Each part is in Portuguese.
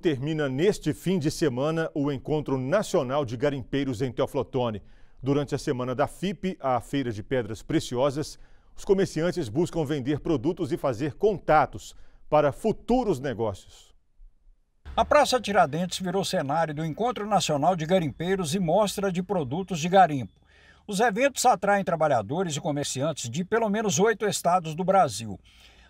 Termina neste fim de semana o Encontro Nacional de Garimpeiros em Teoflotone. Durante a semana da FIP, a Feira de Pedras Preciosas, os comerciantes buscam vender produtos e fazer contatos para futuros negócios. A Praça Tiradentes virou cenário do Encontro Nacional de Garimpeiros e mostra de produtos de garimpo. Os eventos atraem trabalhadores e comerciantes de pelo menos oito estados do Brasil.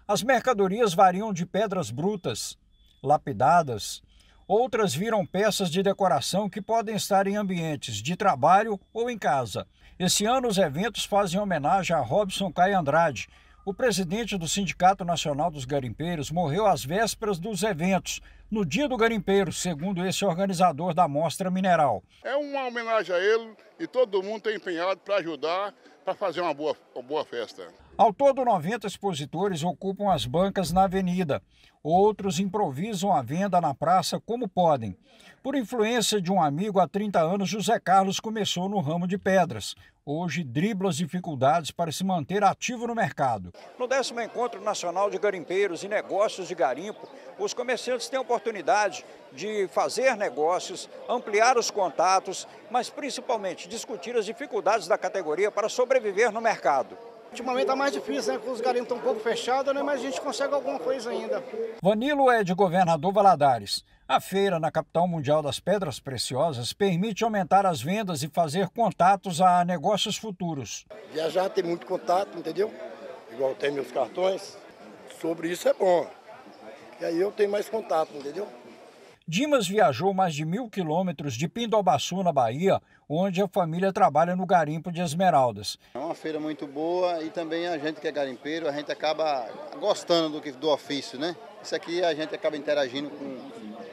As mercadorias variam de pedras brutas, lapidadas, outras viram peças de decoração que podem estar em ambientes de trabalho ou em casa. Esse ano, os eventos fazem homenagem a Robson Caio Andrade. O presidente do Sindicato Nacional dos Garimpeiros morreu às vésperas dos eventos, no Dia do Garimpeiro, segundo esse organizador da Mostra Mineral. É uma homenagem a ele e todo mundo tem empenhado para ajudar, para fazer uma boa, uma boa festa. Ao todo, 90 expositores ocupam as bancas na avenida. Outros improvisam a venda na praça como podem. Por influência de um amigo há 30 anos, José Carlos começou no ramo de pedras. Hoje dribla as dificuldades para se manter ativo no mercado. No décimo Encontro Nacional de Garimpeiros e Negócios de Garimpo, os comerciantes têm a oportunidade de fazer negócios, ampliar os contatos, mas principalmente discutir as dificuldades da categoria para sobreviver no mercado. Ultimamente está mais difícil, né? Com os garimpos um pouco fechados, né? Mas a gente consegue alguma coisa ainda. Vanilo é de governador Valadares. A feira na capital mundial das pedras preciosas permite aumentar as vendas e fazer contatos a negócios futuros. Viajar tem muito contato, entendeu? Igual tem meus cartões. Sobre isso é bom. E aí eu tenho mais contato, entendeu? Dimas viajou mais de mil quilômetros de Pindobaçu, na Bahia, onde a família trabalha no garimpo de esmeraldas. É uma feira muito boa e também a gente que é garimpeiro, a gente acaba gostando do, que, do ofício, né? Isso aqui a gente acaba interagindo com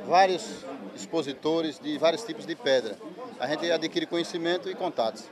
vários expositores de vários tipos de pedra. A gente adquire conhecimento e contatos.